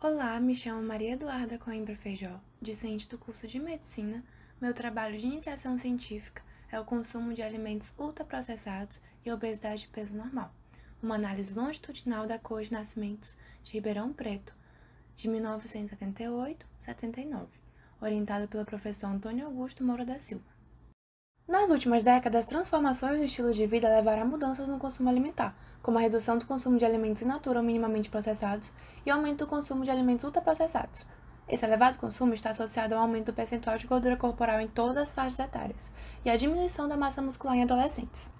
Olá, me chamo Maria Eduarda Coimbra Feijó, discente do curso de Medicina. Meu trabalho de iniciação científica é o consumo de alimentos ultraprocessados e obesidade de peso normal. Uma análise longitudinal da cor de nascimentos de Ribeirão Preto, de 1978-79, orientada pelo professor Antônio Augusto Moura da Silva. Nas últimas décadas, transformações no estilo de vida levaram a mudanças no consumo alimentar, como a redução do consumo de alimentos in natura ou minimamente processados e o aumento do consumo de alimentos ultraprocessados. Esse elevado consumo está associado ao aumento do percentual de gordura corporal em todas as faixas etárias e à diminuição da massa muscular em adolescentes.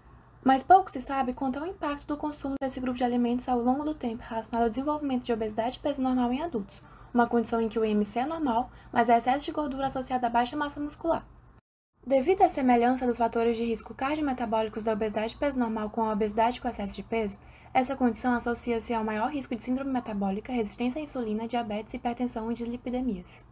Mas pouco se sabe quanto ao impacto do consumo desse grupo de alimentos ao longo do tempo relacionado ao desenvolvimento de obesidade e peso normal em adultos, uma condição em que o IMC é normal, mas há excesso de gordura associado à baixa massa muscular. Devido à semelhança dos fatores de risco cardiometabólicos da obesidade de peso normal com a obesidade com excesso de peso, essa condição associa-se ao maior risco de síndrome metabólica, resistência à insulina, diabetes, hipertensão e dislipidemias.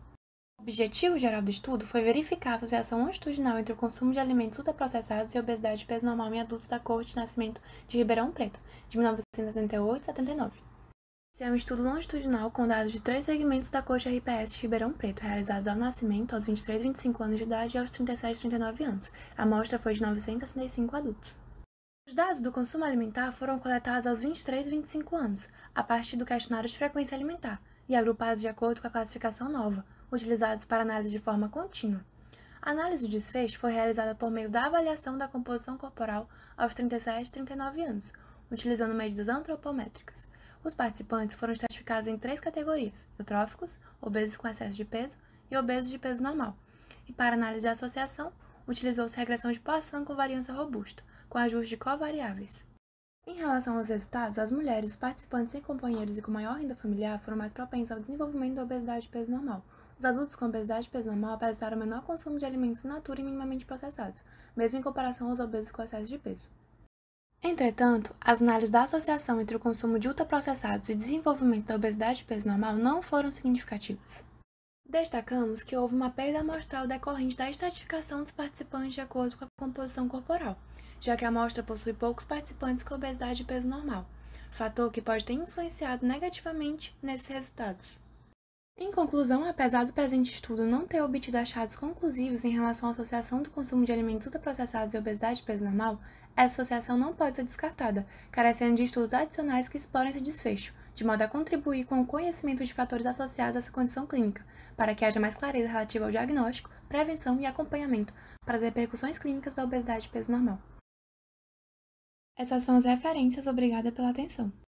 O objetivo geral do estudo foi verificar a associação longitudinal entre o consumo de alimentos ultraprocessados e obesidade de peso normal em adultos da corte de nascimento de Ribeirão Preto, de 1978 79. Esse é um estudo longitudinal com dados de três segmentos da coxa RPS de Ribeirão Preto, realizados ao nascimento, aos 23 25 anos de idade e aos 37 39 anos. A amostra foi de 965 adultos. Os dados do consumo alimentar foram coletados aos 23 25 anos, a partir do questionário de frequência alimentar, e agrupados de acordo com a classificação nova, utilizados para análise de forma contínua. A análise de desfecho foi realizada por meio da avaliação da composição corporal aos 37 39 anos, utilizando medidas antropométricas. Os participantes foram estratificados em três categorias: eutróficos, obesos com excesso de peso e obesos de peso normal. E para análise de associação, utilizou-se regressão de Poisson com variância robusta, com ajuste de covariáveis. Em relação aos resultados, as mulheres, os participantes sem companheiros e com maior renda familiar foram mais propensas ao desenvolvimento da obesidade de peso normal. Os adultos com obesidade de peso normal apresentaram menor consumo de alimentos in natura e minimamente processados, mesmo em comparação aos obesos com excesso de peso. Entretanto, as análises da associação entre o consumo de ultraprocessados e desenvolvimento da obesidade e peso normal não foram significativas. Destacamos que houve uma perda amostral decorrente da estratificação dos participantes de acordo com a composição corporal, já que a amostra possui poucos participantes com obesidade e peso normal, fator que pode ter influenciado negativamente nesses resultados. Em conclusão, apesar do presente estudo não ter obtido achados conclusivos em relação à associação do consumo de alimentos ultraprocessados e obesidade e peso normal, essa associação não pode ser descartada, carecendo de estudos adicionais que explorem esse desfecho, de modo a contribuir com o conhecimento de fatores associados a essa condição clínica, para que haja mais clareza relativa ao diagnóstico, prevenção e acompanhamento para as repercussões clínicas da obesidade e peso normal. Essas são as referências, obrigada pela atenção.